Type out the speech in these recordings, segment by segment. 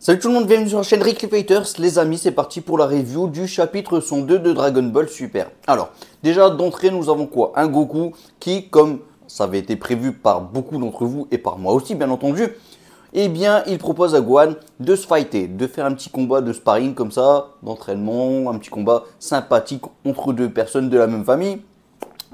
Salut tout le monde, bienvenue sur la chaîne Rick Fighters, Les amis, c'est parti pour la review du chapitre 102 de Dragon Ball Super. Alors, déjà d'entrée, nous avons quoi Un Goku qui, comme ça avait été prévu par beaucoup d'entre vous et par moi aussi, bien entendu, eh bien, il propose à Gohan de se fighter, de faire un petit combat de sparring comme ça, d'entraînement, un petit combat sympathique entre deux personnes de la même famille.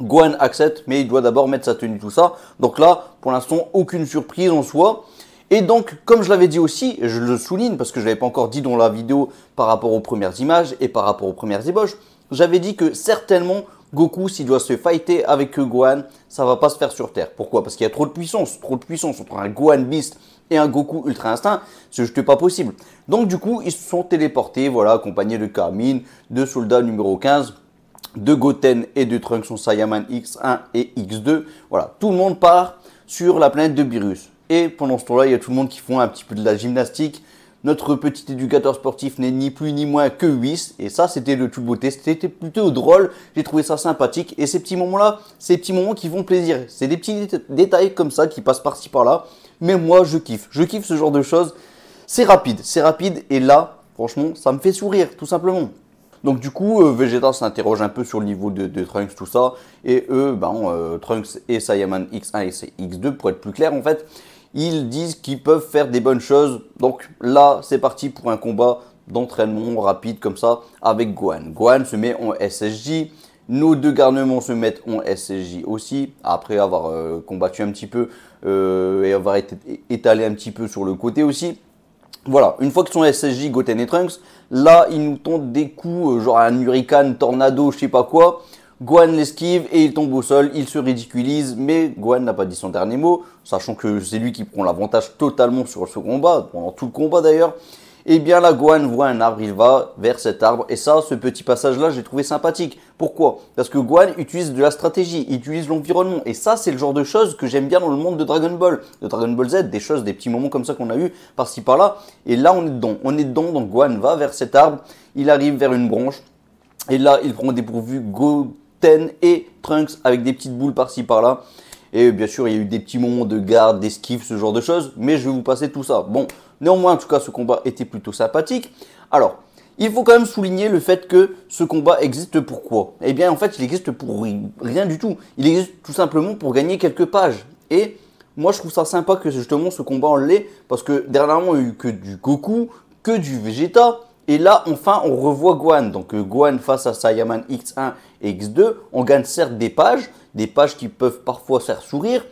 Gohan accepte, mais il doit d'abord mettre sa tenue, tout ça. Donc là, pour l'instant, aucune surprise en soi. Et donc, comme je l'avais dit aussi, je le souligne parce que je ne l'avais pas encore dit dans la vidéo par rapport aux premières images et par rapport aux premières ébauches, j'avais dit que certainement Goku, s'il doit se fighter avec Gohan, ça va pas se faire sur Terre. Pourquoi Parce qu'il y a trop de puissance, trop de puissance entre un Gohan Beast et un Goku Ultra Instinct, c'est juste pas possible. Donc du coup, ils se sont téléportés, voilà, accompagnés de Kamin, de soldats numéro 15, de Goten et de Trunks, son Saiyaman X1 et X2. Voilà, tout le monde part sur la planète de Virus pendant ce temps-là, il y a tout le monde qui font un petit peu de la gymnastique. Notre petit éducateur sportif n'est ni plus ni moins que 8. Et ça, c'était de tout beauté. C'était plutôt drôle. J'ai trouvé ça sympathique. Et ces petits moments-là, ces petits moments qui font plaisir. C'est des petits détails comme ça qui passent par-ci par-là. Mais moi, je kiffe. Je kiffe ce genre de choses. C'est rapide. C'est rapide. Et là, franchement, ça me fait sourire, tout simplement. Donc du coup, euh, Vegeta s'interroge un peu sur le niveau de, Trunks, tout ça. Et eux, ben, euh, Trunks et Saiyaman X1 et X2, pour être plus clair en fait, ils disent qu'ils peuvent faire des bonnes choses. Donc là, c'est parti pour un combat d'entraînement rapide comme ça avec Guan. Guan se met en SSJ. Nos deux garnements se mettent en SSJ aussi, après avoir euh, combattu un petit peu euh, et avoir été étalé un petit peu sur le côté aussi. Voilà, une fois que sont SSJ, Goten et Trunks, là, ils nous tentent des coups, euh, genre un hurricane, tornado, je sais pas quoi. Guan l'esquive et il tombe au sol, il se ridiculise, mais Guan n'a pas dit son dernier mot, sachant que c'est lui qui prend l'avantage totalement sur ce combat, pendant tout le combat d'ailleurs. Et eh bien là, Guan voit un arbre, il va vers cet arbre, et ça, ce petit passage-là, j'ai trouvé sympathique. Pourquoi Parce que Guan utilise de la stratégie, il utilise l'environnement, et ça, c'est le genre de choses que j'aime bien dans le monde de Dragon Ball, de Dragon Ball Z, des choses, des petits moments comme ça qu'on a eu par-ci par-là, et là, on est dedans, on est dedans, donc Guan va vers cet arbre, il arrive vers une branche, et là, il prend dépourvu Go et Trunks avec des petites boules par-ci par-là. Et bien sûr, il y a eu des petits moments de garde, d'esquive, ce genre de choses. Mais je vais vous passer tout ça. Bon, néanmoins, en tout cas, ce combat était plutôt sympathique. Alors, il faut quand même souligner le fait que ce combat existe pour quoi Eh bien, en fait, il existe pour rien du tout. Il existe tout simplement pour gagner quelques pages. Et moi, je trouve ça sympa que justement ce combat en l'est, parce que dernièrement, il y a eu que du Goku, que du Vegeta, et là, enfin, on revoit Guan. Donc euh, Guan face à Sayaman X1 et X2, on gagne certes des pages, des pages qui peuvent parfois faire sourire,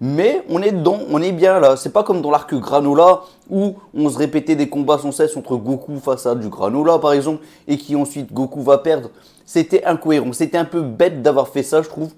mais on est dedans, on est bien là. C'est pas comme dans l'arc Granola où on se répétait des combats sans cesse entre Goku face à du Granola par exemple et qui ensuite Goku va perdre. C'était incohérent, c'était un peu bête d'avoir fait ça, je trouve.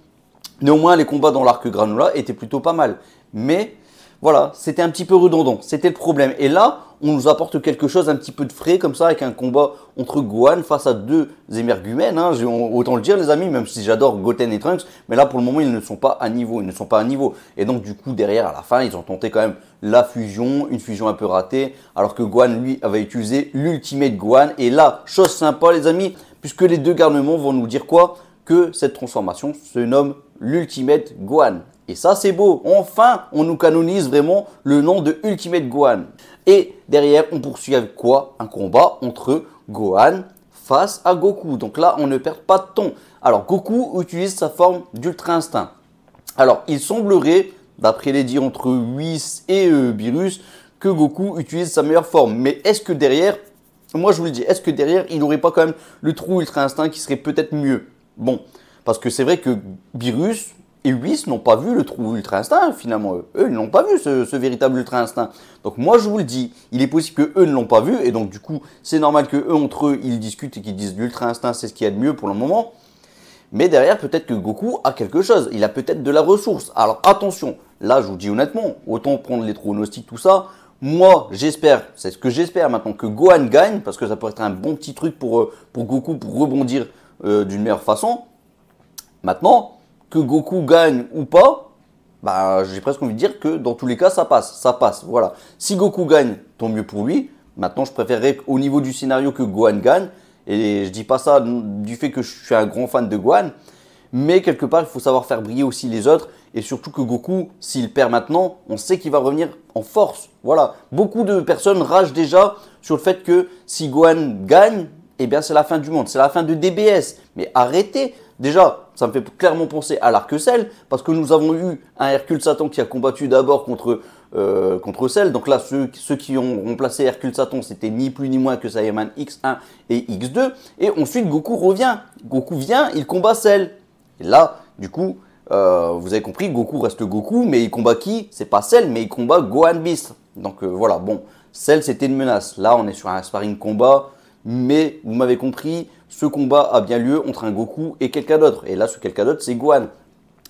Néanmoins, les combats dans l'arc Granola étaient plutôt pas mal. Mais voilà, c'était un petit peu redondant, c'était le problème. Et là, on nous apporte quelque chose un petit peu de frais comme ça avec un combat entre Guan face à deux émergumènes. Hein. Autant le dire les amis, même si j'adore Goten et Trunks, mais là pour le moment ils ne sont pas à niveau, ils ne sont pas à niveau. Et donc du coup derrière à la fin ils ont tenté quand même la fusion, une fusion un peu ratée, alors que Guan lui avait utilisé l'ultimate Guan. Et là, chose sympa les amis, puisque les deux garnements vont nous dire quoi Que cette transformation se nomme l'ultimate Guan. Et ça, c'est beau. Enfin, on nous canonise vraiment le nom de Ultimate Gohan. Et derrière, on poursuit avec quoi Un combat entre Gohan face à Goku. Donc là, on ne perd pas de temps. Alors, Goku utilise sa forme d'Ultra Instinct. Alors, il semblerait, d'après les dires entre Whis et euh, virus que Goku utilise sa meilleure forme. Mais est-ce que derrière, moi je vous le dis, est-ce que derrière, il n'aurait pas quand même le trou Ultra Instinct qui serait peut-être mieux Bon, parce que c'est vrai que virus, et Wiss n'ont pas vu le trou ultra instinct, finalement. Eux, ils n'ont pas vu ce, véritable ultra instinct. Donc moi, je vous le dis, il est possible que eux ne l'ont pas vu, et donc du coup, c'est normal que eux entre eux, ils discutent et qu'ils disent l'ultra instinct, c'est ce qu'il y a de mieux pour le moment. Mais derrière, peut-être que Goku a quelque chose, il a peut-être de la ressource. Alors attention, là, je vous dis honnêtement, autant prendre les trous gnostiques, tout ça. Moi, j'espère, c'est ce que j'espère maintenant, que Gohan gagne, parce que ça pourrait être un bon petit truc pour, euh, pour Goku, pour rebondir euh, d'une meilleure façon. Maintenant, que Goku gagne ou pas, bah, j'ai presque envie de dire que dans tous les cas, ça passe, ça passe, voilà. Si Goku gagne, tant mieux pour lui. Maintenant, je préférerais au niveau du scénario que Gohan gagne. Et je dis pas ça du fait que je suis un grand fan de Gohan, mais quelque part, il faut savoir faire briller aussi les autres. Et surtout que Goku, s'il perd maintenant, on sait qu'il va revenir en force. Voilà. Beaucoup de personnes ragent déjà sur le fait que si Gohan gagne, eh bien c'est la fin du monde, c'est la fin de DBS. Mais arrêtez Déjà, ça me fait clairement penser à larc Cell, parce que nous avons eu un Hercule Satan qui a combattu d'abord contre, euh, Cell. contre Donc là, ceux, qui ont remplacé Hercule Satan, c'était ni plus ni moins que Saiyaman X1 et X2. Et ensuite, Goku revient. Goku vient, il combat Cell. Et là, du coup, euh, vous avez compris, Goku reste Goku, mais il combat qui C'est pas Cell, mais il combat Gohan Beast. Donc euh, voilà, bon, Cell c'était une menace. Là, on est sur un sparring combat, mais vous m'avez compris, ce combat a bien lieu entre un Goku et quelqu'un d'autre. Et là, ce quelqu'un d'autre, c'est Guan.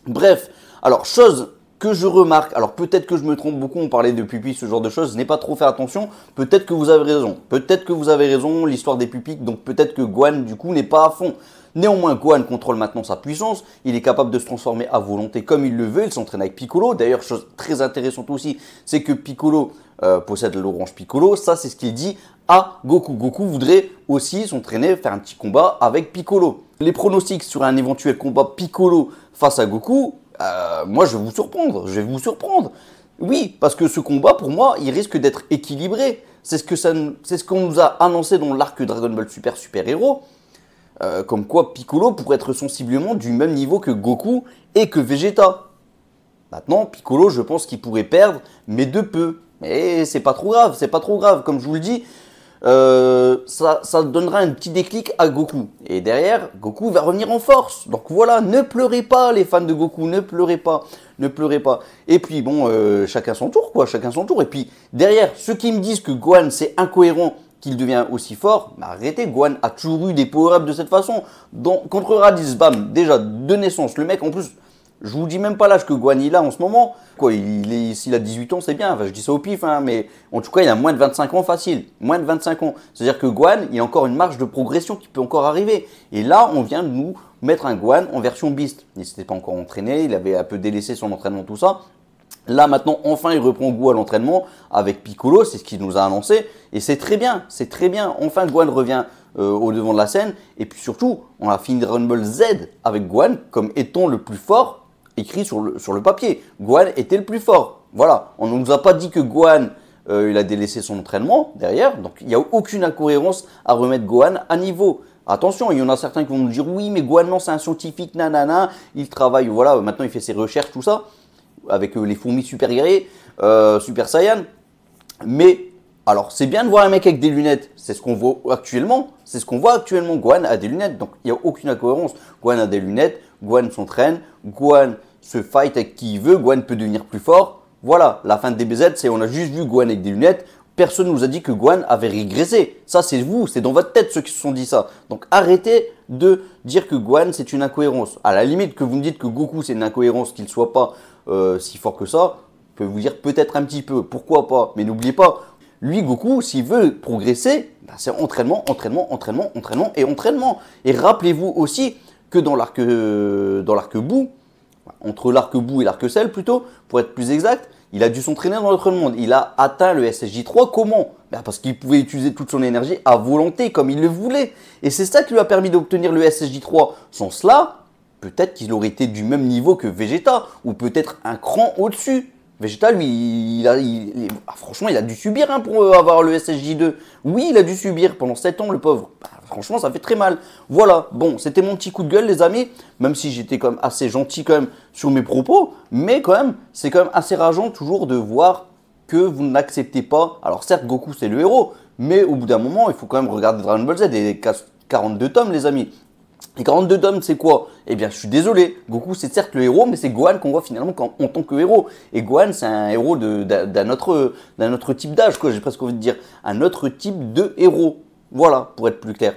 Bref, alors chose que je remarque, alors peut-être que je me trompe beaucoup, on parlait de pupilles, ce genre de choses, je n'ai pas trop fait attention, peut-être que vous avez raison, peut-être que vous avez raison, l'histoire des pupilles, donc peut-être que Guan, du coup n'est pas à fond. Néanmoins, Guan contrôle maintenant sa puissance, il est capable de se transformer à volonté comme il le veut, il s'entraîne avec Piccolo, d'ailleurs chose très intéressante aussi, c'est que Piccolo euh, possède l'orange Piccolo. Ça, c'est ce qu'il dit à Goku. Goku voudrait aussi s'entraîner, faire un petit combat avec Piccolo. Les pronostics sur un éventuel combat Piccolo face à Goku, euh, moi, je vais vous surprendre. Je vais vous surprendre. Oui, parce que ce combat, pour moi, il risque d'être équilibré. C'est ce que c'est ce qu'on nous a annoncé dans l'arc Dragon Ball Super Super Héros, euh, comme quoi Piccolo pourrait être sensiblement du même niveau que Goku et que Vegeta. Maintenant, Piccolo, je pense qu'il pourrait perdre, mais de peu. Mais c'est pas trop grave, c'est pas trop grave. Comme je vous le dis, euh, ça, ça, donnera un petit déclic à Goku. Et derrière, Goku va revenir en force. Donc voilà, ne pleurez pas les fans de Goku, ne pleurez pas, ne pleurez pas. Et puis bon, euh, chacun son tour, quoi, chacun son tour. Et puis derrière, ceux qui me disent que Gohan c'est incohérent qu'il devient aussi fort, arrêtez, Gohan a toujours eu des power-ups de cette façon. Donc contre Radis, bam, déjà, de naissance, le mec en plus... Je vous dis même pas l'âge que il a en ce moment. Quoi, il est, ici a 18 ans, c'est bien. je dis ça au pif, hein, mais en tout cas, il a moins de 25 ans facile. Moins de 25 ans. C'est-à-dire que Guan, il a encore une marge de progression qui peut encore arriver. Et là, on vient de nous mettre un Guan en version beast. Il s'était pas encore entraîné, il avait un peu délaissé son entraînement, tout ça. Là maintenant, enfin, il reprend goût à l'entraînement avec Piccolo, c'est ce qu'il nous a annoncé, et c'est très bien, c'est très bien. Enfin, Guan revient euh, au devant de la scène, et puis surtout, on a fini Rumble Z avec Guan comme étant le plus fort écrit sur le, sur le papier. Guan était le plus fort. Voilà. On ne nous a pas dit que Guan, euh, il a délaissé son entraînement derrière. Donc il n'y a aucune incohérence à remettre Guan à niveau. Attention, il y en a certains qui vont nous dire oui, mais Guan, non, c'est un scientifique, nanana, il travaille, voilà, maintenant il fait ses recherches, tout ça, avec euh, les fourmis super guerriers, euh, super saiyan. Mais alors, c'est bien de voir un mec avec des lunettes, c'est ce qu'on voit actuellement, c'est ce qu'on voit actuellement. Guan a des lunettes, donc il n'y a aucune incohérence. Guan a des lunettes, Guan s'entraîne, Guan ce fight avec qui il veut, Gwen peut devenir plus fort. Voilà, la fin de DBZ, c'est on a juste vu Gwen avec des lunettes. Personne nous a dit que Gwen avait régressé. Ça, c'est vous, c'est dans votre tête ceux qui se sont dit ça. Donc arrêtez de dire que Gwen, c'est une incohérence. À la limite, que vous me dites que Goku, c'est une incohérence, qu'il ne soit pas euh, si fort que ça, je peux vous dire peut-être un petit peu, pourquoi pas. Mais n'oubliez pas, lui, Goku, s'il veut progresser, ben, c'est entraînement, entraînement, entraînement, entraînement et entraînement. Et rappelez-vous aussi que dans l'arc euh, dans l'arc entre l'arc-bout et l'arc-sel plutôt, pour être plus exact, il a dû s'entraîner dans notre monde. Il a atteint le SSJ3 comment bah, Parce qu'il pouvait utiliser toute son énergie à volonté, comme il le voulait. Et c'est ça qui lui a permis d'obtenir le SSJ3. Sans cela, peut-être qu'il aurait été du même niveau que Vegeta, ou peut-être un cran au-dessus. Vegeta, lui, il a, ah, franchement, il a dû subir hein, pour euh, avoir le SSJ2. Oui, il a dû subir pendant 7 ans, le pauvre. Bah, franchement, ça fait très mal. Voilà, bon, c'était mon petit coup de gueule, les amis, même si j'étais quand même assez gentil quand même sur mes propos, mais quand même, c'est quand même assez rageant toujours de voir que vous n'acceptez pas. Alors certes, Goku, c'est le héros, mais au bout d'un moment, il faut quand même regarder Dragon Ball Z et 42 tomes, les amis. Les 42 tomes, c'est quoi Eh bien, je suis désolé. Goku, c'est certes le héros, mais c'est Gohan qu'on voit finalement en tant que héros. Et Gohan, c'est un héros d'un autre, autre, type d'âge, quoi. J'ai presque envie de dire un autre type de héros. Voilà, pour être plus clair.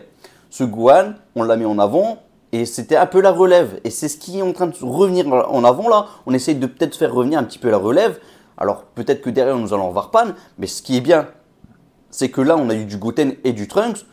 Ce Gohan, on l'a mis en avant et c'était un peu la relève. Et c'est ce qui est en train de revenir en avant là. On essaye de peut-être faire revenir un petit peu la relève. Alors peut-être que derrière nous allons voir panne mais ce qui est bien, c'est que là on a eu du Goten et du Trunks.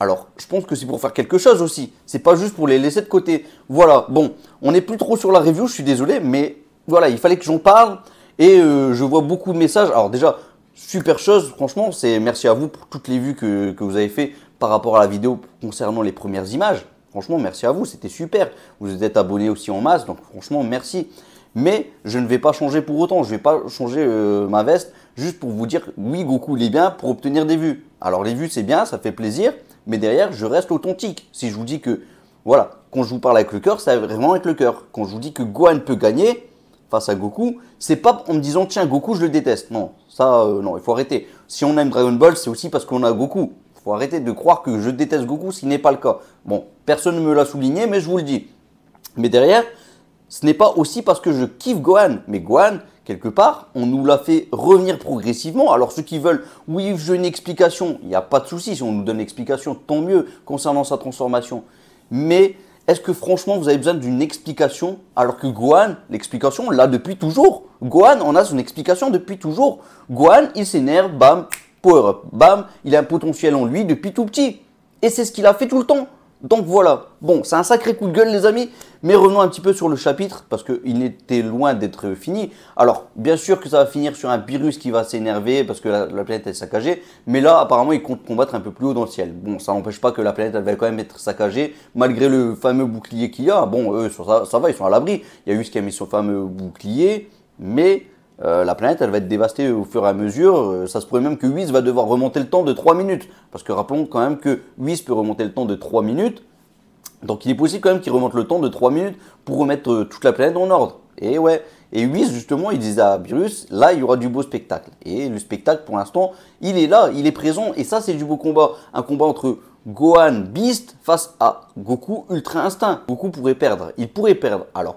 Alors je pense que c'est pour faire quelque chose aussi. C'est pas juste pour les laisser de côté. Voilà, bon, on n'est plus trop sur la review, je suis désolé, mais voilà, il fallait que j'en parle. Et euh, je vois beaucoup de messages. Alors déjà, super chose, franchement, c'est merci à vous pour toutes les vues que, vous avez fait par rapport à la vidéo concernant les premières images. Franchement, merci à vous, c'était super. Vous êtes abonnés aussi en masse, donc franchement, merci. Mais je ne vais pas changer pour autant, je ne vais pas changer euh, ma veste juste pour vous dire oui, Goku, il est bien pour obtenir des vues. Alors les vues, c'est bien, ça fait plaisir, mais derrière, je reste authentique. Si je vous dis que, voilà, quand je vous parle avec le cœur, ça va vraiment être le cœur. Quand je vous dis que Gohan peut gagner, face à Goku, c'est pas en me disant tiens Goku je le déteste. Non, ça euh, non, il faut arrêter. Si on aime Dragon Ball, c'est aussi parce qu'on a Goku. Il faut arrêter de croire que je déteste Goku, ce n'est pas le cas. Bon, personne ne me l'a souligné, mais je vous le dis. Mais derrière, ce n'est pas aussi parce que je kiffe Gohan. Mais Gohan, quelque part, on nous l'a fait revenir progressivement. Alors ceux qui veulent, oui, je veux une explication, il n'y a pas de souci. Si on nous donne l'explication, tant mieux concernant sa transformation. Mais est-ce que franchement vous avez besoin d'une explication alors que Gohan, l'explication là l'a depuis toujours. Gohan, on a son explication depuis toujours. Gohan, il s'énerve, bam, power up, bam, il a un potentiel en lui depuis tout petit. Et c'est ce qu'il a fait tout le temps. Donc voilà, bon, c'est un sacré coup de gueule les amis, mais revenons un petit peu sur le chapitre, parce qu'il était loin d'être fini. Alors, bien sûr que ça va finir sur un virus qui va s'énerver, parce que la, planète est saccagée, mais là, apparemment, il compte combattre un peu plus haut dans le ciel. Bon, ça n'empêche pas que la planète, elle va quand même être saccagée, malgré le fameux bouclier qu'il y a. Bon, eux, ça, ça va, ils sont à l'abri. Il y a eu ce qui a mis son fameux bouclier, mais euh, la planète, elle va être dévastée au fur et à mesure. Euh, ça se pourrait même que Whis va devoir remonter le temps de 3 minutes. Parce que rappelons quand même que Whis peut remonter le temps de 3 minutes. Donc il est possible quand même qu'il remonte le temps de 3 minutes pour remettre euh, toute la planète en ordre. Et ouais. Et Whis, justement, il disait à Virus, là, il y aura du beau spectacle. Et le spectacle, pour l'instant, il est là, il est présent. Et ça, c'est du beau combat. Un combat entre Gohan Beast face à Goku Ultra Instinct. Goku pourrait perdre. Il pourrait perdre. Alors,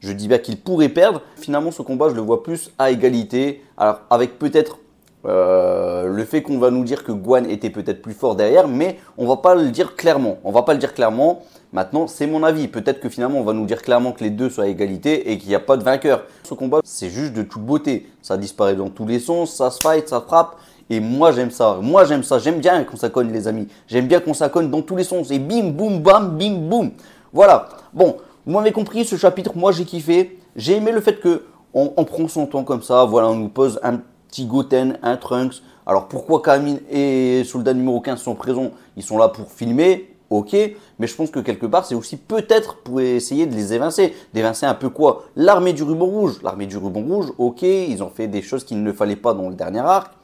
je dis bien qu'il pourrait perdre. Finalement, ce combat, je le vois plus à égalité. Alors, avec peut-être euh, le fait qu'on va nous dire que Guan était peut-être plus fort derrière, mais on va pas le dire clairement. On va pas le dire clairement. Maintenant, c'est mon avis. Peut-être que finalement, on va nous dire clairement que les deux sont à égalité et qu'il n'y a pas de vainqueur. Ce combat, c'est juste de toute beauté. Ça disparaît dans tous les sens, ça se fight, ça frappe. Et moi, j'aime ça. Moi, j'aime ça. J'aime bien qu'on s'accogne, les amis. J'aime bien qu'on s'accogne dans tous les sens. Et bim, boum, bam, bim, boum. Voilà. Bon, vous m'avez compris, ce chapitre, moi j'ai kiffé. J'ai aimé le fait que on, prend son temps comme ça. Voilà, on nous pose un petit Goten, un Trunks. Alors pourquoi Kamine et Soldat numéro 15 sont présents Ils sont là pour filmer, ok, mais je pense que quelque part, c'est aussi peut-être pour essayer de les évincer. D'évincer un peu quoi L'armée du ruban rouge. L'armée du ruban rouge, ok, ils ont fait des choses qu'il ne fallait pas dans le dernier arc,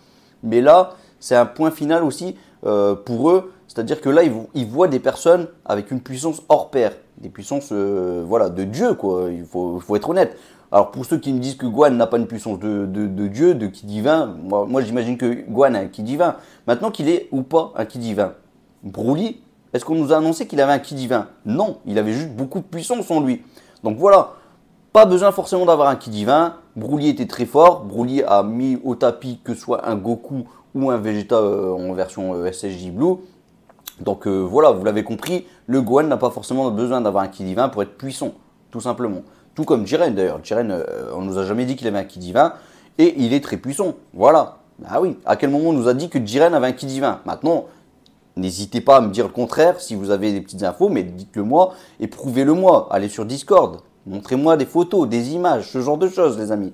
mais là, c'est un point final aussi euh, pour eux. C'est-à-dire que là, il voit des personnes avec une puissance hors pair, des puissances euh, voilà, de Dieu, quoi. Il faut, être honnête. Alors pour ceux qui me disent que Guan n'a pas une puissance de, Dieu, de qui divin, moi, j'imagine que Guan a un qui divin. Maintenant qu'il est ou pas un qui divin, Broly, est-ce qu'on nous a annoncé qu'il avait un qui divin Non, il avait juste beaucoup de puissance en lui. Donc voilà, pas besoin forcément d'avoir un qui divin. Broly était très fort. Broly a mis au tapis que ce soit un Goku ou un Vegeta euh, en version euh, SSJ Blue. Donc euh, voilà, vous l'avez compris, le Gohan n'a pas forcément besoin d'avoir un ki divin pour être puissant, tout simplement. Tout comme Jiren d'ailleurs. Jiren, on euh, on nous a jamais dit qu'il avait un ki divin et il est très puissant. Voilà. Ah oui, à quel moment on nous a dit que Jiren avait un ki divin Maintenant, n'hésitez pas à me dire le contraire si vous avez des petites infos, mais dites-le moi et prouvez-le moi. Allez sur Discord, montrez-moi des photos, des images, ce genre de choses, les amis.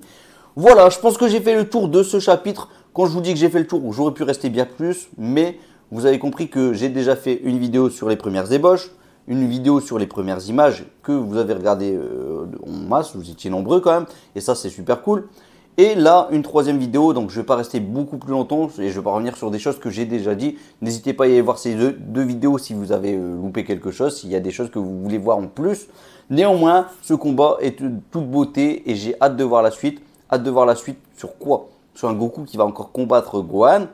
Voilà, je pense que j'ai fait le tour de ce chapitre. Quand je vous dis que j'ai fait le tour, j'aurais pu rester bien plus, mais vous avez compris que j'ai déjà fait une vidéo sur les premières ébauches, une vidéo sur les premières images que vous avez regardées euh, en masse, vous étiez nombreux quand même, et ça c'est super cool. Et là, une troisième vidéo, donc je ne vais pas rester beaucoup plus longtemps et je ne vais pas revenir sur des choses que j'ai déjà dit. N'hésitez pas à y aller voir ces deux, vidéos si vous avez euh, loupé quelque chose, s'il y a des choses que vous voulez voir en plus. Néanmoins, ce combat est de toute beauté et j'ai hâte de voir la suite. Hâte de voir la suite sur quoi Sur un Goku qui va encore combattre Gohan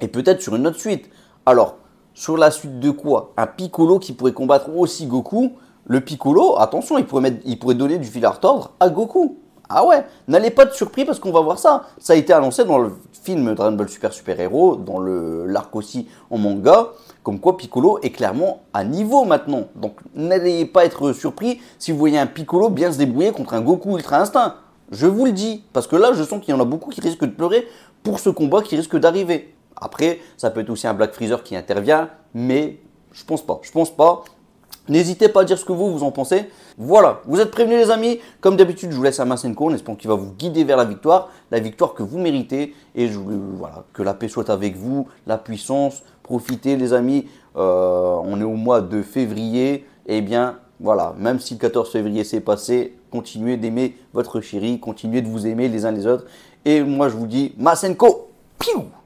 et peut-être sur une autre suite. Alors, sur la suite de quoi Un Piccolo qui pourrait combattre aussi Goku. Le Piccolo, attention, il pourrait, donner du fil à retordre à Goku. Ah ouais, n'allez pas de surpris parce qu'on va voir ça. Ça a été annoncé dans le film Dragon Ball Super Super Hero, dans l'arc aussi en manga, comme quoi Piccolo est clairement à niveau maintenant. Donc n'allez pas être surpris si vous voyez un Piccolo bien se débrouiller contre un Goku Ultra Instinct. Je vous le dis, parce que là je sens qu'il y en a beaucoup qui risquent de pleurer pour ce combat qui risque d'arriver. Après, ça peut être aussi un Black Freezer qui intervient, mais je pense pas. Je pense pas. N'hésitez pas à dire ce que vous, vous en pensez. Voilà, vous êtes prévenus les amis. Comme d'habitude, je vous laisse à Masenko On espère qu'il va vous guider vers la victoire, la victoire que vous méritez. Et voilà, que la paix soit avec vous, la puissance. Profitez les amis, euh, on est au mois de février. Eh bien, voilà, même si le 14 février s'est passé, continuez d'aimer votre chérie, continuez de vous aimer les uns les autres. Et moi, je vous dis Masenko, piou